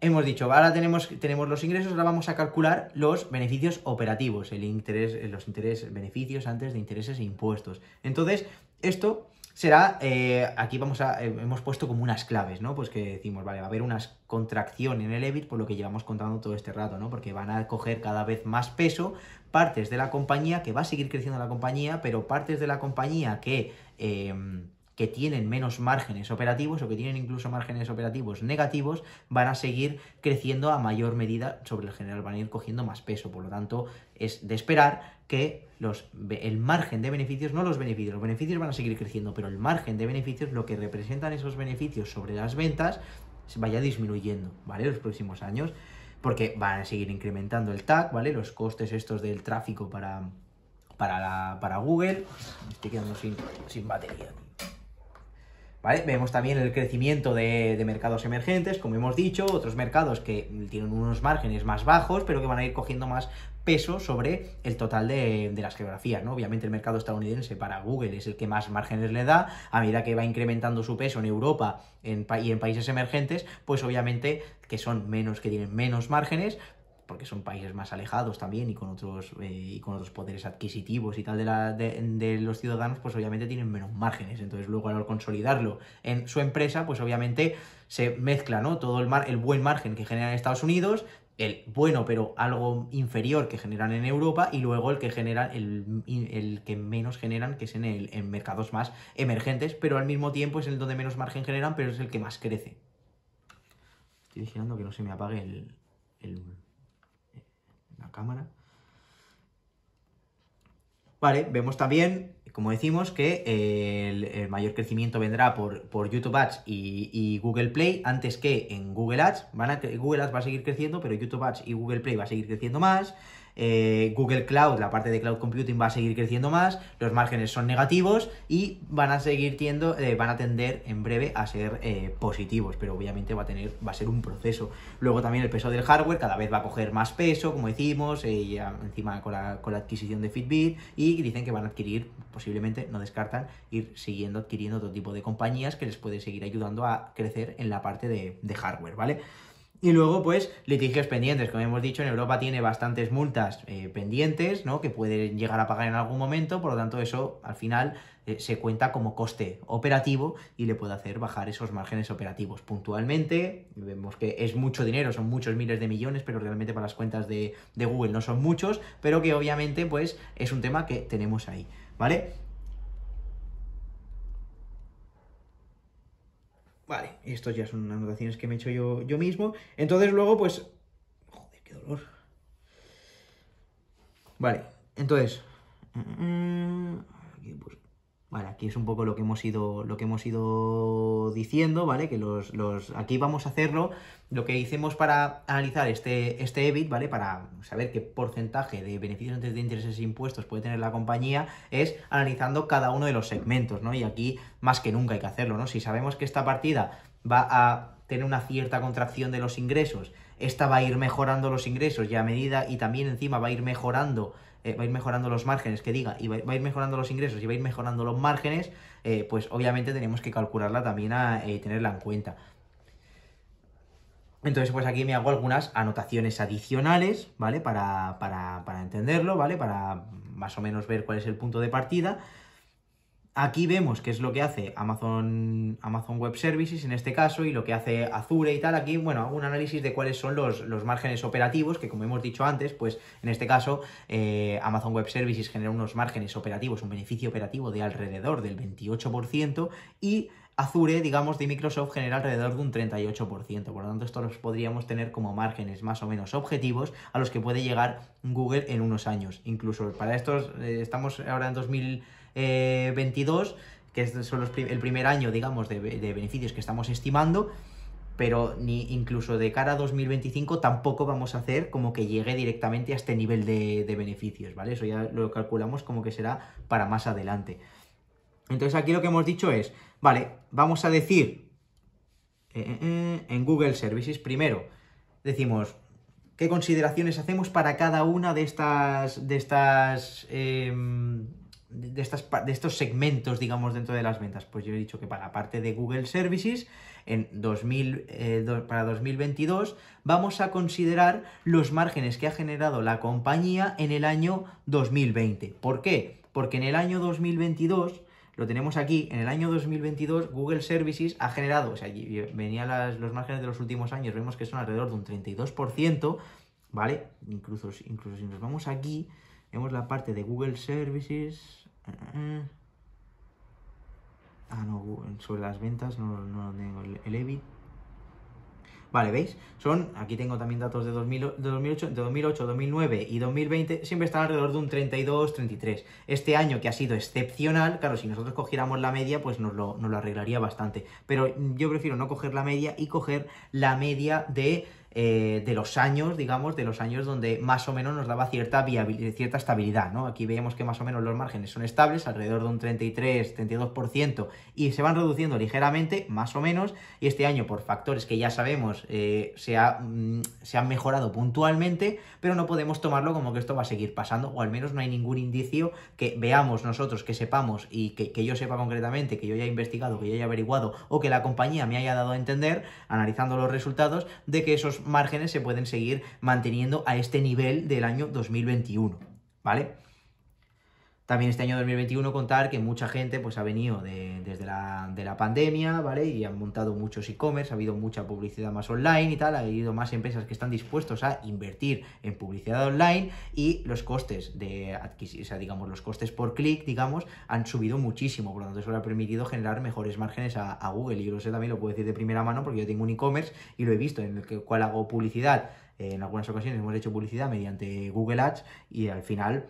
hemos dicho, ahora tenemos, tenemos los ingresos, ahora vamos a calcular los beneficios operativos, el interés, eh, los intereses, beneficios antes de intereses e impuestos. Entonces, esto será, eh, aquí vamos a, eh, hemos puesto como unas claves, ¿no? Pues que decimos, vale, va a haber una contracción en el EBIT por lo que llevamos contando todo este rato, ¿no? Porque van a coger cada vez más peso partes de la compañía, que va a seguir creciendo la compañía, pero partes de la compañía que que tienen menos márgenes operativos o que tienen incluso márgenes operativos negativos van a seguir creciendo a mayor medida sobre el general, van a ir cogiendo más peso. Por lo tanto, es de esperar que los, el margen de beneficios, no los beneficios, los beneficios van a seguir creciendo, pero el margen de beneficios, lo que representan esos beneficios sobre las ventas, vaya disminuyendo, ¿vale? Los próximos años, porque van a seguir incrementando el TAC, ¿vale? Los costes estos del tráfico para, para, Google. Me estoy quedando sin, sin batería, Vemos también el crecimiento de, mercados emergentes, como hemos dicho, otros mercados que tienen unos márgenes más bajos, pero que van a ir cogiendo más peso sobre el total de, las geografías, Obviamente el mercado estadounidense para Google es el que más márgenes le da, a medida que va incrementando su peso en Europa en, y en países emergentes, pues obviamente que son menos, que tienen menos márgenes, porque son países más alejados también y con otros, eh, y con otros poderes adquisitivos y tal de, los ciudadanos, pues obviamente tienen menos márgenes. Entonces luego al consolidarlo en su empresa, pues obviamente se mezcla ¿no? todo el, mar, el buen margen que generan en Estados Unidos el bueno pero algo inferior que generan en Europa y luego el que el, que menos generan que es en, el, en mercados más emergentes pero al mismo tiempo es el donde menos margen generan pero es el que más crece estoy vigilando que no se me apague el cámara. Vale, vemos también como decimos, que eh, el, mayor crecimiento vendrá por, por YouTube Ads y, Google Play antes que en Google Ads. Van a, Google Ads va a seguir creciendo, pero YouTube Ads y Google Play va a seguir creciendo más. Eh, Google Cloud, la parte de Cloud Computing va a seguir creciendo más, los márgenes son negativos y van a seguir tiendo, eh, van a tender en breve a ser positivos, pero obviamente va a tener, va a ser un proceso. Luego también el peso del hardware cada vez va a coger más peso, como decimos, encima con la, con la adquisición de Fitbit, y dicen que van a adquirir posiblemente no descartan ir siguiendo adquiriendo otro tipo de compañías que les puede seguir ayudando a crecer en la parte de, hardware, ¿vale? Y luego, pues, litigios pendientes. Como hemos dicho, en Europa tiene bastantes multas eh, pendientes, ¿no? Que pueden llegar a pagar en algún momento, por lo tanto, eso al final eh, se cuenta como coste operativo y le puede hacer bajar esos márgenes operativos. Puntualmente, vemos que es mucho dinero, son muchos miles de millones, pero realmente para las cuentas de, de Google no son muchos, pero que obviamente, pues, es un tema que tenemos ahí. ¿vale? Vale, Estos ya son anotaciones que me he hecho yo, yo mismo. Entonces luego, pues... Joder, qué dolor. Vale, entonces... Mm, mm, mm, aquí, pues, Vale, aquí es un poco lo que hemos ido, lo que hemos ido diciendo, ¿vale? Que los, los, aquí vamos a hacerlo, lo que hicimos para analizar este, este EBIT, ¿vale? Para saber qué porcentaje de beneficios antes de intereses e impuestos puede tener la compañía, es analizando cada uno de los segmentos, ¿no? Y aquí más que nunca hay que hacerlo, ¿no? Si sabemos que esta partida va a tener una cierta contracción de los ingresos, esta va a ir mejorando los ingresos ya a medida, y también encima va a ir mejorando eh, va a ir mejorando los márgenes, que diga, y va, a ir mejorando los ingresos y va a ir mejorando los márgenes, eh, pues obviamente tenemos que calcularla también a eh, tenerla en cuenta. Entonces, pues aquí me hago algunas anotaciones adicionales, ¿vale? Para, para, para entenderlo, ¿vale? Para más o menos ver cuál es el punto de partida. Aquí vemos qué es lo que hace Amazon, Amazon Web Services en este caso y lo que hace Azure y tal. Aquí, bueno, hago un análisis de cuáles son los, márgenes operativos, que como hemos dicho antes, pues en este caso eh, Amazon Web Services genera unos márgenes operativos, un beneficio operativo de alrededor del 28% y Azure, digamos, de Microsoft genera alrededor de un 38%. Por lo tanto, estos los podríamos tener como márgenes más o menos objetivos a los que puede llegar Google en unos años. Incluso para estos, eh, estamos ahora en 2000... 22, eh, que es el primer año, digamos, de, beneficios que estamos estimando, pero ni incluso de cara a 2025 tampoco vamos a hacer como que llegue directamente a este nivel de, beneficios, ¿vale? Eso ya lo calculamos como que será para más adelante. Entonces aquí lo que hemos dicho es, vale, vamos a decir eh, eh, en Google Services primero, decimos, ¿qué consideraciones hacemos para cada una de estas, de estas em, de, estas, de estos segmentos, digamos, dentro de las ventas? Pues yo he dicho que para la parte de Google Services, en eh, para 2022, vamos a considerar los márgenes que ha generado la compañía en el año 2020. ¿Por qué? Porque en el año 2022 lo tenemos aquí, en el año 2022 Google Services ha generado, o sea, venían los márgenes de los últimos años, vemos que son alrededor de un 32%, ¿vale? Incluso, incluso si nos vamos aquí, Vemos la parte de Google Services. Ah, no, sobre las ventas no, no tengo el EBIT. Vale, ¿veis? Son, aquí tengo también datos de, 2008, de 2008, 2009 y 2020, siempre están alrededor de un 32, 33. Este año que ha sido excepcional, claro, si nosotros cogiéramos la media, pues nos lo, nos lo arreglaría bastante. Pero yo prefiero no coger la media y coger la media de eh, de los años, digamos, de los años donde más o menos nos daba cierta viabilidad, cierta estabilidad, Aquí vemos que más o menos los márgenes son estables, alrededor de un 33, 32%, y se van reduciendo ligeramente, más o menos, y este año por factores que ya sabemos eh, mm, se, han mejorado puntualmente, pero no podemos tomarlo como que esto va a seguir pasando, o al menos no hay ningún indicio que veamos nosotros, que sepamos y que, yo sepa concretamente, que yo haya investigado, que yo haya averiguado, o que la compañía me haya dado a entender, analizando los resultados, de que esos márgenes se pueden seguir manteniendo a este nivel del año 2021, ¿vale? También este año 2021 contar que mucha gente pues ha venido desde la, pandemia, ¿vale? Y han montado muchos e-commerce, ha habido mucha publicidad más online y tal, ha habido más empresas que están dispuestos a invertir en publicidad online y los costes de adquisición, digamos, los costes por clic, digamos, han subido muchísimo, por lo tanto eso le ha permitido generar mejores márgenes a, Google y yo sé también, lo puedo decir de primera mano porque yo tengo un e-commerce y lo he visto en el cual hago publicidad en algunas ocasiones hemos hecho publicidad mediante Google Ads y al final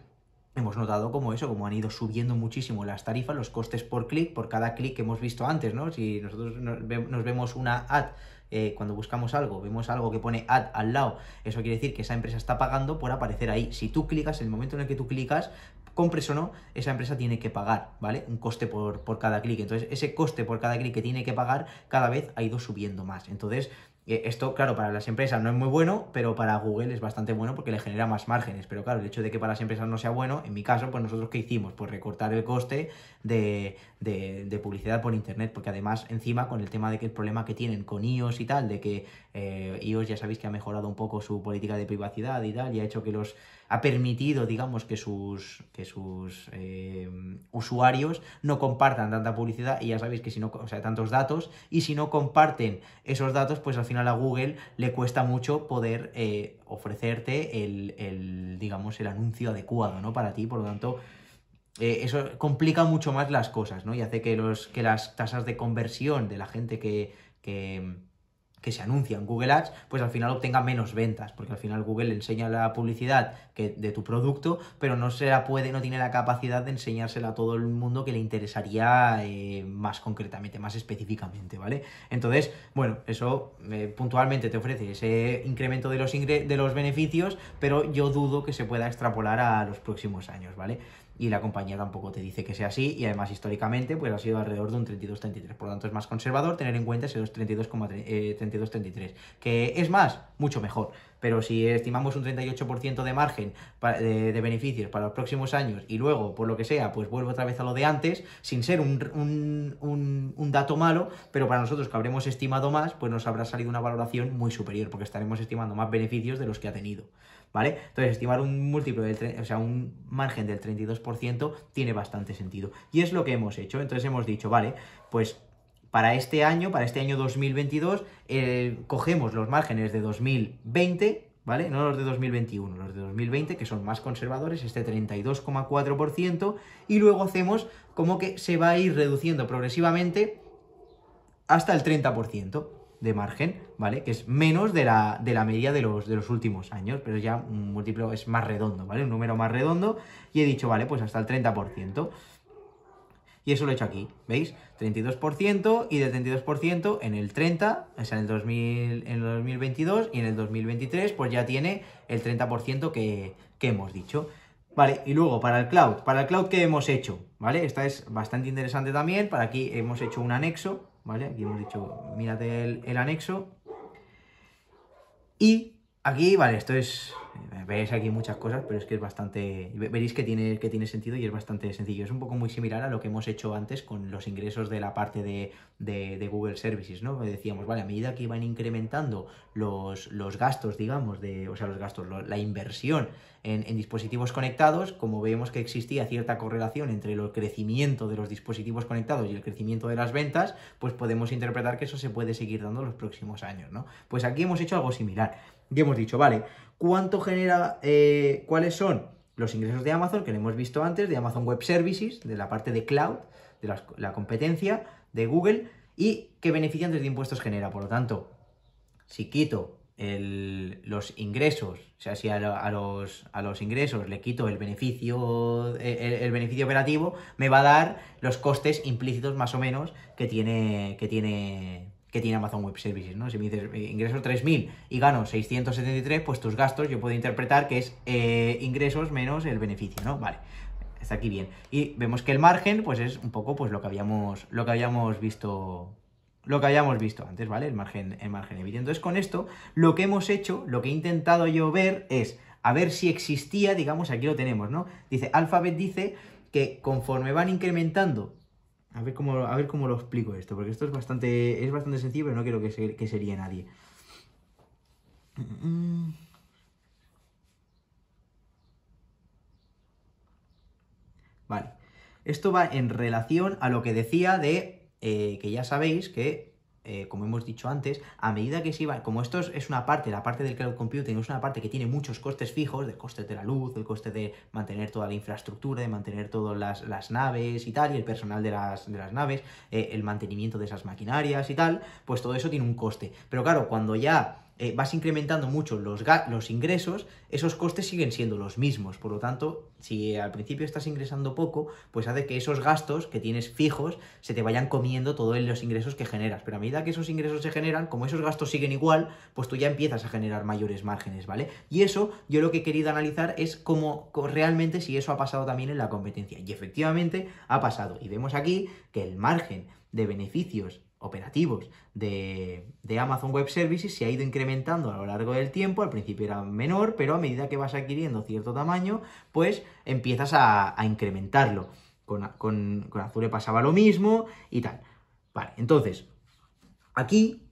hemos notado como eso, como han ido subiendo muchísimo las tarifas, los costes por clic, por cada clic que hemos visto antes, ¿no? Si nosotros nos vemos una ad eh, cuando buscamos algo, vemos algo que pone ad al lado, eso quiere decir que esa empresa está pagando por aparecer ahí. Si tú clicas, en el momento en el que tú clicas, compres o no, esa empresa tiene que pagar, ¿vale? Un coste por cada clic. Entonces, ese coste por cada clic que tiene que pagar cada vez ha ido subiendo más. Entonces, esto, claro, para las empresas no es muy bueno, pero para Google es bastante bueno porque le genera más márgenes. Pero claro, el hecho de que para las empresas no sea bueno, en mi caso, pues nosotros ¿qué hicimos? Pues recortar el coste de, publicidad por Internet, porque además encima con el tema de que el problema que tienen con iOS y tal, de que eh, iOS ya sabéis que ha mejorado un poco su política de privacidad y tal, y ha hecho que los ha permitido, digamos, que sus, que sus eh, usuarios no compartan tanta publicidad y ya sabéis que si no, o sea, tantos datos y si no comparten esos datos, pues al final a Google le cuesta mucho poder eh, ofrecerte el, digamos, el anuncio adecuado, ¿no? Para ti, por lo tanto... Eh, eso complica mucho más las cosas, ¿no? Y hace que, los, que las tasas de conversión de la gente que, que que se anuncia en Google Ads, pues al final obtenga menos ventas, porque al final Google enseña la publicidad de tu producto, pero no se la puede, no tiene la capacidad de enseñársela a todo el mundo que le interesaría eh, más concretamente, más específicamente, ¿vale? Entonces, bueno, eso eh, puntualmente te ofrece ese incremento de los, de los beneficios, pero yo dudo que se pueda extrapolar a los próximos años, ¿vale? y la compañía tampoco te dice que sea así y además históricamente pues ha sido alrededor de un 32 por lo tanto es más conservador tener en cuenta ese 32 eh, que es más, mucho mejor, pero si estimamos un 38% de margen de beneficios para los próximos años y luego, por lo que sea, pues vuelvo otra vez a lo de antes, sin ser un, un dato malo, pero para nosotros que habremos estimado más, pues nos habrá salido una valoración muy superior, porque estaremos estimando más beneficios de los que ha tenido. Entonces, estimar un múltiplo, del, o sea, un margen del 32% tiene bastante sentido. Y es lo que hemos hecho. Entonces hemos dicho, vale, pues para este año, para este año 2022, eh, cogemos los márgenes de 2020, ¿vale? No los de 2021, los de 2020, que son más conservadores, este 32,4%, y luego hacemos como que se va a ir reduciendo progresivamente hasta el 30% de margen, ¿vale? Que es menos de la, de la media de los, de los últimos años, pero ya un múltiplo es más redondo, ¿vale? Un número más redondo y he dicho, vale, pues hasta el 30%. Y eso lo he hecho aquí, ¿veis? 32% y del 32% en el 30, es en el, 2000, en el 2022 y en el 2023, pues ya tiene el 30% que, que hemos dicho. Vale, y luego para el cloud, para el cloud que hemos hecho, ¿vale? Esta es bastante interesante también, para aquí hemos hecho un anexo, ¿vale? Aquí hemos dicho, mírate el anexo. Y aquí, vale, esto es eh, veis aquí muchas cosas, pero es que es bastante. Veréis que tiene, que tiene sentido y es bastante sencillo. Es un poco muy similar a lo que hemos hecho antes con los ingresos de la parte de, Google Services, ¿no? Decíamos, vale, a medida que iban incrementando los, los gastos, digamos, de, o sea, los gastos, la inversión en, dispositivos conectados, como vemos que existía cierta correlación entre el crecimiento de los dispositivos conectados y el crecimiento de las ventas, pues podemos interpretar que eso se puede seguir dando los próximos años, ¿no? Pues aquí hemos hecho algo similar. Y hemos dicho, vale, ¿Cuánto genera? Eh, ¿Cuáles son los ingresos de Amazon que lo hemos visto antes, de Amazon Web Services, de la parte de cloud, de la, competencia, de Google, y qué beneficiantes de impuestos genera? Por lo tanto, si quito los ingresos, o sea, si a, los, ingresos le quito el beneficio, eh, el, beneficio operativo, me va a dar los costes implícitos más o menos que tiene, que tiene que tiene Amazon Web Services, ¿no? Si me dices eh, ingreso 3.000 y gano 673, pues tus gastos yo puedo interpretar que es eh, ingresos menos el beneficio, ¿no? Vale, está aquí bien. Y vemos que el margen, pues es un poco pues lo que habíamos, lo que habíamos visto lo que habíamos visto antes, ¿vale? El margen, el margen evidente. Entonces, con esto, lo que hemos hecho, lo que he intentado yo ver es a ver si existía, digamos, aquí lo tenemos, ¿no? Dice, Alphabet dice que conforme van incrementando a ver cómo, lo explico esto, porque esto es bastante, es bastante sencillo, pero no quiero que, se, que sería nadie. Vale. Esto va en relación a lo que decía de eh, que ya sabéis que eh, como hemos dicho antes, a medida que se iba, como esto es, una parte, la parte del cloud computing es una parte que tiene muchos costes fijos, del coste de la luz, el coste de mantener toda la infraestructura, de mantener todas las, naves y tal, y el personal de las, naves, eh, el mantenimiento de esas maquinarias y tal, pues todo eso tiene un coste. Pero claro, cuando ya eh, vas incrementando mucho los, los ingresos, esos costes siguen siendo los mismos. Por lo tanto, si al principio estás ingresando poco, pues hace que esos gastos que tienes fijos se te vayan comiendo todos los ingresos que generas. Pero a medida que esos ingresos se generan, como esos gastos siguen igual, pues tú ya empiezas a generar mayores márgenes, ¿vale? Y eso yo lo que he querido analizar es cómo realmente si eso ha pasado también en la competencia. Y efectivamente ha pasado. Y vemos aquí que el margen de beneficios operativos de, de, Amazon Web Services se ha ido incrementando a lo largo del tiempo, al principio era menor, pero a medida que vas adquiriendo cierto tamaño, pues empiezas a, incrementarlo. Con, con, con, Azure pasaba lo mismo y tal. Vale, entonces, aquí...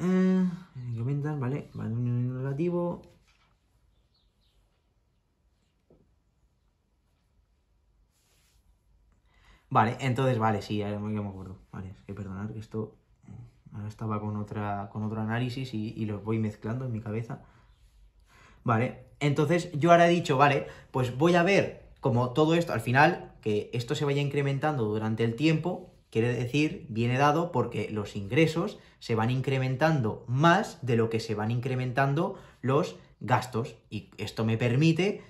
Mm, incrementan, ¿vale? Relativo, Vale, entonces, vale, sí, ya, me acuerdo. Vale, es que perdonar que esto. Mm, ahora estaba con, otra, con otro análisis y, y los voy mezclando en mi cabeza. Vale, entonces yo ahora he dicho, vale, pues voy a ver como todo esto, al final, que esto se vaya incrementando durante el tiempo, quiere decir, viene dado porque los ingresos se van incrementando más de lo que se van incrementando los gastos. Y esto me permite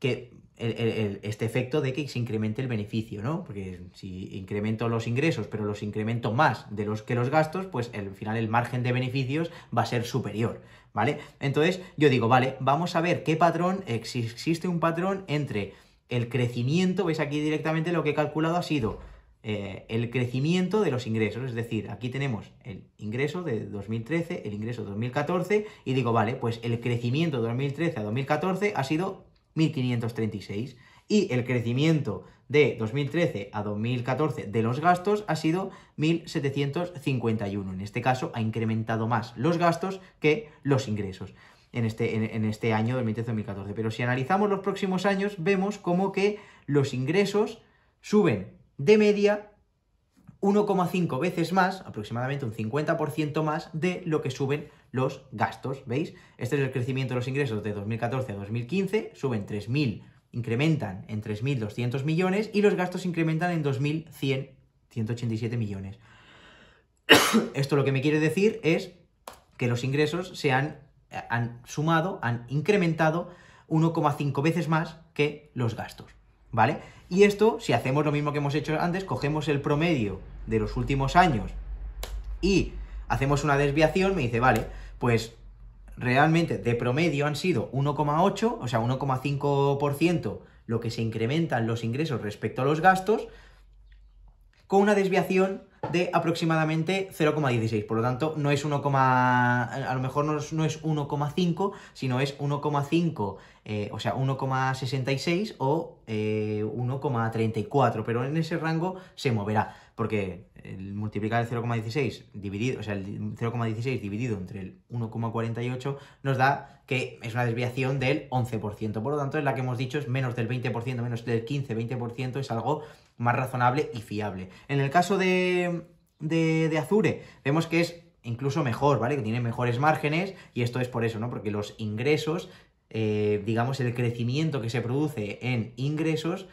que este efecto de que se incremente el beneficio, ¿no? Porque si incremento los ingresos, pero los incremento más de los que los gastos, pues al final el margen de beneficios va a ser superior, ¿vale? Entonces yo digo, vale, vamos a ver qué patrón, existe un patrón entre el crecimiento, veis aquí directamente lo que he calculado ha sido eh, el crecimiento de los ingresos. Es decir, aquí tenemos el ingreso de 2013, el ingreso de 2014, y digo, vale, pues el crecimiento de 2013 a 2014 ha sido 1.536, y el crecimiento de 2013 a 2014 de los gastos ha sido 1.751. En este caso ha incrementado más los gastos que los ingresos en este, en, este año 2013-2014. Pero si analizamos los próximos años, vemos como que los ingresos suben de media 1,5 veces más, aproximadamente un 50% más de lo que suben los gastos, ¿veis? Este es el crecimiento de los ingresos de 2014 a 2015, suben 3.000, incrementan en 3.200 millones y los gastos incrementan en 2.100, 187 millones. Esto lo que me quiere decir es que los ingresos se han, han sumado, han incrementado 1,5 veces más que los gastos, ¿vale? Y esto, si hacemos lo mismo que hemos hecho antes, cogemos el promedio de los últimos años y hacemos una desviación, me dice, vale, pues realmente de promedio han sido 1,8, o sea, 1,5% lo que se incrementan los ingresos respecto a los gastos, con una desviación de aproximadamente 0,16. Por lo tanto, no es 1, a lo mejor no es, 1,5, sino es 1,5, eh, o sea, 1,66 o 1,34, eh, pero en ese rango se moverá porque el multiplicar el 0,16 dividido, o sea, el 0,16 dividido entre el 1,48 nos da que es una desviación del 11%. Por lo tanto, es la que hemos dicho es menos del 20%, menos del 15-20%, es algo más razonable y fiable. En el caso de, Azure, vemos que es incluso mejor, ¿vale? Que tiene mejores márgenes y esto es por eso, ¿no? Porque los ingresos, eh, digamos, el crecimiento que se produce en ingresos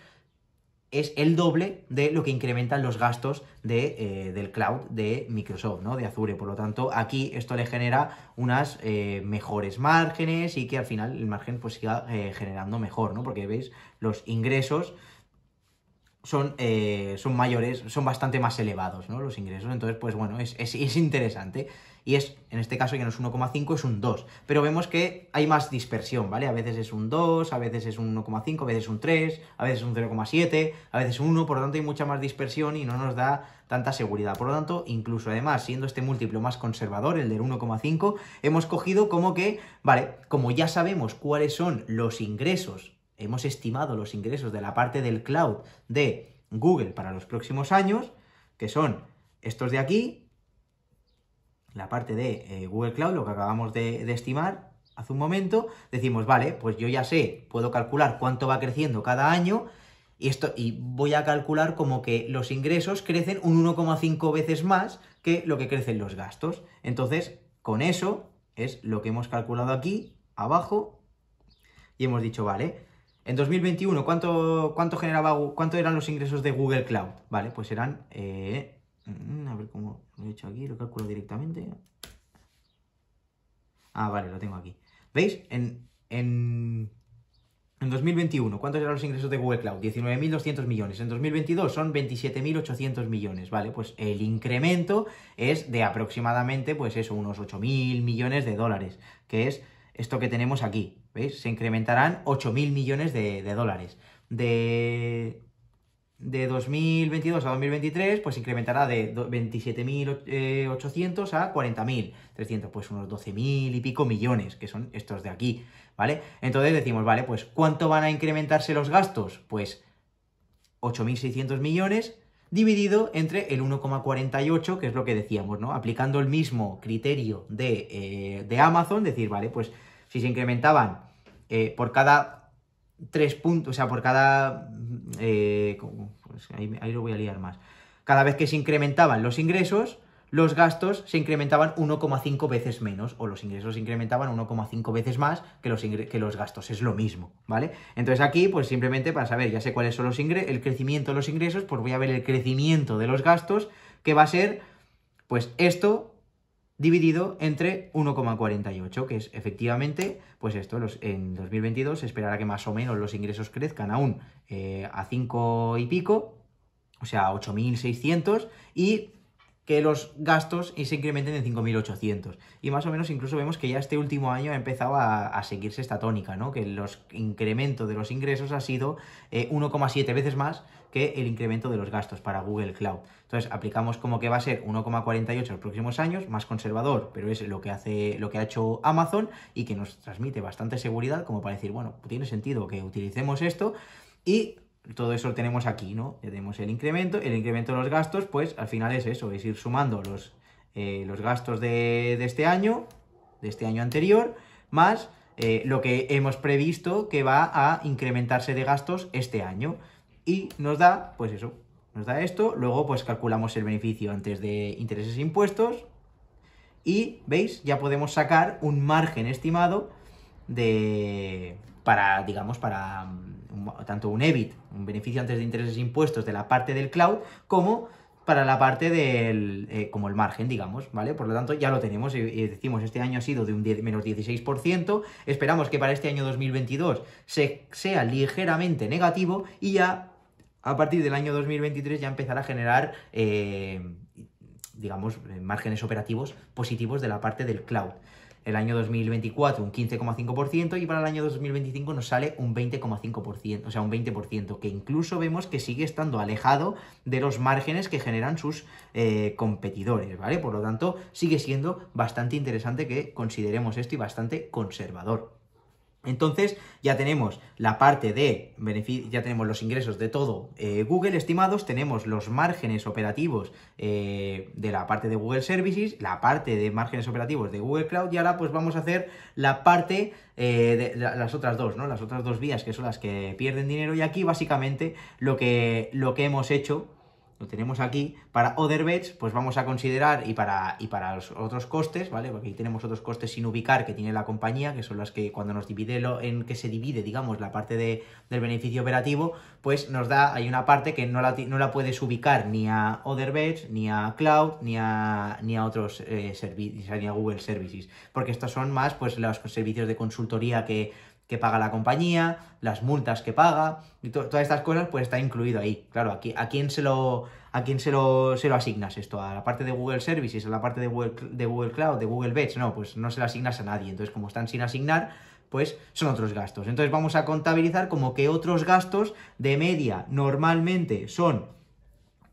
es el doble de lo que incrementan los gastos de, eh, del cloud de Microsoft, ¿no? De Azure. Por lo tanto, aquí esto le genera unas eh, mejores márgenes y que al final el margen pues siga eh, generando mejor, ¿no? Porque veis los ingresos son, eh, son mayores, son bastante más elevados, ¿no? Los ingresos. Entonces, pues bueno, es, interesante. Y es, en este caso que no es 1,5, es un 2. Pero vemos que hay más dispersión, ¿vale? A veces es un 2, a veces es un 1,5, a veces un 3, a veces un 0,7, a veces un 1, por lo tanto hay mucha más dispersión y no nos da tanta seguridad. Por lo tanto, incluso además, siendo este múltiplo más conservador, el del 1,5, hemos cogido como que, vale, como ya sabemos cuáles son los ingresos hemos estimado los ingresos de la parte del cloud de Google para los próximos años, que son estos de aquí, la parte de eh, Google Cloud, lo que acabamos de, de estimar hace un momento, decimos, vale, pues yo ya sé, puedo calcular cuánto va creciendo cada año, y, esto, y voy a calcular como que los ingresos crecen un 1,5 veces más que lo que crecen los gastos. Entonces, con eso es lo que hemos calculado aquí, abajo, y hemos dicho, vale, en 2021, ¿cuánto, cuánto, generaba, ¿cuánto eran los ingresos de Google Cloud? Vale, pues eran... Eh, mm, a ver cómo lo he hecho aquí, lo calculo directamente. Ah, vale, lo tengo aquí. ¿Veis? En, en 2021, ¿cuántos eran los ingresos de Google Cloud? 19.200 millones. En 2022 son 27.800 millones, ¿vale? Pues el incremento es de aproximadamente, pues eso, unos 8.000 millones de dólares, que es esto que tenemos aquí, ¿veis? Se incrementarán 8.000 millones de, dólares. De, de 2022 a 2023, pues incrementará de 27.800 eh, a 40.300, pues unos 12.000 y pico millones, que son estos de aquí, ¿vale? Entonces decimos, vale, pues ¿cuánto van a incrementarse los gastos? Pues 8.600 millones dividido entre el 1,48, que es lo que decíamos, ¿no? Aplicando el mismo criterio de eh, Amazon, decir, vale, pues si se incrementaban eh, por cada tres puntos, o sea, por cada... Mm, eh, pues ahí, lo voy a liar más. Cada vez que se incrementaban los ingresos, los gastos se incrementaban 1,5 veces menos, o los ingresos se incrementaban 1,5 veces más que los, que los, gastos, es lo mismo, ¿vale? Entonces aquí, pues simplemente para saber, ya sé cuáles son los ingresos, el crecimiento de los ingresos, pues voy a ver el crecimiento de los gastos, que va a ser, pues esto dividido entre 1,48, que es efectivamente, pues esto, en 2022 se esperará que más o menos los ingresos crezcan aún eh, a 5 y pico, o sea, 8.600, y que los gastos se incrementen en 5.800. Y más o menos incluso vemos que ya este último año ha empezado a, seguirse esta tónica, ¿no? que los incremento de los ingresos ha sido 1,7 eh, veces más que el incremento de los gastos para Google Cloud. Entonces aplicamos como que va a ser 1,48 los próximos años, más conservador, pero es lo que hace, lo que ha hecho Amazon y que nos transmite bastante seguridad, como para decir, bueno, tiene sentido que utilicemos esto y todo eso lo tenemos aquí, ¿no? tenemos el incremento, el incremento de los gastos, pues al final es eso, es ir sumando los, eh, los gastos de, este año, de este año anterior, más eh, lo que hemos previsto que va a incrementarse de gastos este año. Y nos da, pues eso, nos da esto, luego pues calculamos el beneficio antes de intereses e impuestos, y, ¿veis? Ya podemos sacar un margen estimado de... para, digamos, para tanto un EBIT, un beneficio antes de intereses e impuestos de la parte del cloud, como para la parte del, eh, como el margen, digamos, ¿vale? Por lo tanto, ya lo tenemos y, decimos, este año ha sido de un menos 16%, esperamos que para este año 2022 sea ligeramente negativo y ya a partir del año 2023 ya empezará a generar, eh, digamos, eh, márgenes operativos positivos de la parte del cloud el año 2024 un 15,5% y para el año 2025 nos sale un 20,5%, o sea, un 20%, que incluso vemos que sigue estando alejado de los márgenes que generan sus eh, competidores, ¿vale? Por lo tanto, sigue siendo bastante interesante que consideremos esto y bastante conservador. Entonces ya tenemos la parte de ya tenemos los ingresos de todo eh, Google estimados, tenemos los márgenes operativos eh, de la parte de Google Services, la parte de márgenes operativos de Google Cloud y ahora pues vamos a hacer la parte eh, de las otras dos, ¿no? Las otras dos vías que son las que pierden dinero y aquí básicamente lo que, lo que hemos hecho lo tenemos aquí. Para OtherBeds, pues vamos a considerar, y para, y para los otros costes, ¿vale? Porque aquí tenemos otros costes sin ubicar que tiene la compañía, que son las que cuando nos divide lo, en que se divide, digamos, la parte de, del beneficio operativo, pues nos da, hay una parte que no la, puedes ubicar ni a OtherBeds, ni a cloud, ni a, ni a otros eh, servicios, ni a Google Services, porque estos son más, pues, los servicios de consultoría que que paga la compañía, las multas que paga, y todas estas cosas, pues está incluido ahí. Claro, aquí, ¿a quién se lo, a quién se lo, se asignas esto? ¿A la parte de Google Services? ¿A la parte de Google, de Google Cloud? ¿De Google Bets? No, pues no se lo asignas a nadie. Entonces, como están sin asignar, pues son otros gastos. Entonces vamos a contabilizar como que otros gastos de media normalmente son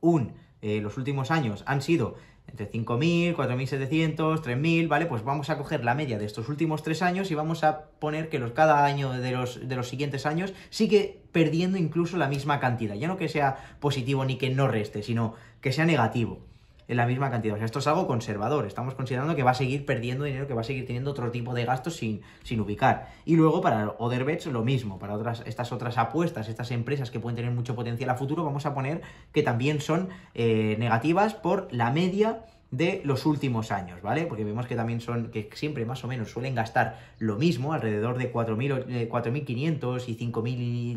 un, eh, los últimos años han sido entre 5.000, 4.700, 3.000, ¿vale? Pues vamos a coger la media de estos últimos tres años y vamos a poner que los, cada año de los, de los siguientes años sigue perdiendo incluso la misma cantidad. Ya no que sea positivo ni que no reste, sino que sea negativo en la misma cantidad. O sea, esto es algo conservador. Estamos considerando que va a seguir perdiendo dinero, que va a seguir teniendo otro tipo de gastos sin, sin ubicar. Y luego para Otherbets lo mismo, para otras, estas otras apuestas, estas empresas que pueden tener mucho potencial a futuro, vamos a poner que también son eh, negativas por la media de los últimos años, ¿vale? Porque vemos que también son, que siempre más o menos suelen gastar lo mismo, alrededor de 4.500 y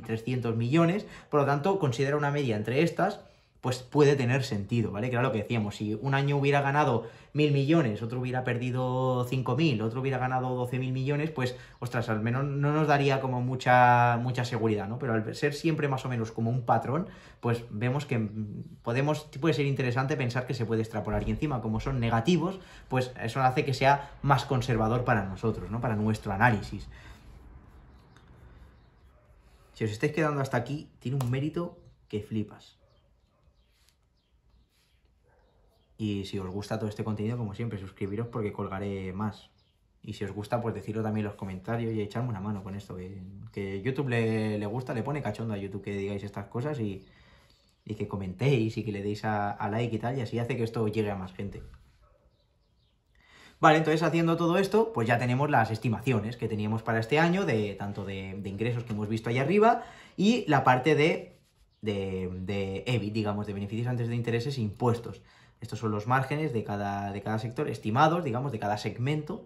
5.300 millones, por lo tanto considera una media entre estas pues puede tener sentido, ¿vale? Que era lo que decíamos, si un año hubiera ganado mil millones, otro hubiera perdido cinco mil, otro hubiera ganado doce mil millones, pues, ostras, al menos no nos daría como mucha, mucha seguridad, ¿no? Pero al ser siempre más o menos como un patrón, pues vemos que podemos, puede ser interesante pensar que se puede extrapolar y encima, como son negativos, pues eso hace que sea más conservador para nosotros, ¿no? Para nuestro análisis. Si os estáis quedando hasta aquí, tiene un mérito que flipas. Y si os gusta todo este contenido, como siempre, suscribiros porque colgaré más. Y si os gusta, pues decirlo también en los comentarios y echarme una mano con esto. Que, YouTube le, gusta, le pone cachondo a YouTube que digáis estas cosas y, que comentéis y que le deis a, like y tal. Y así hace que esto llegue a más gente. Vale, entonces haciendo todo esto, pues ya tenemos las estimaciones que teníamos para este año, de tanto de, ingresos que hemos visto ahí arriba y la parte de, de, de EBIT, digamos, de beneficios antes de intereses e impuestos. Estos son los márgenes de cada, de cada sector, estimados, digamos, de cada segmento,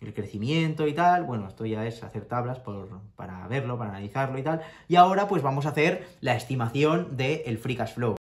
el crecimiento y tal. Bueno, esto ya es hacer tablas por, para verlo, para analizarlo y tal. Y ahora pues vamos a hacer la estimación del free cash flow.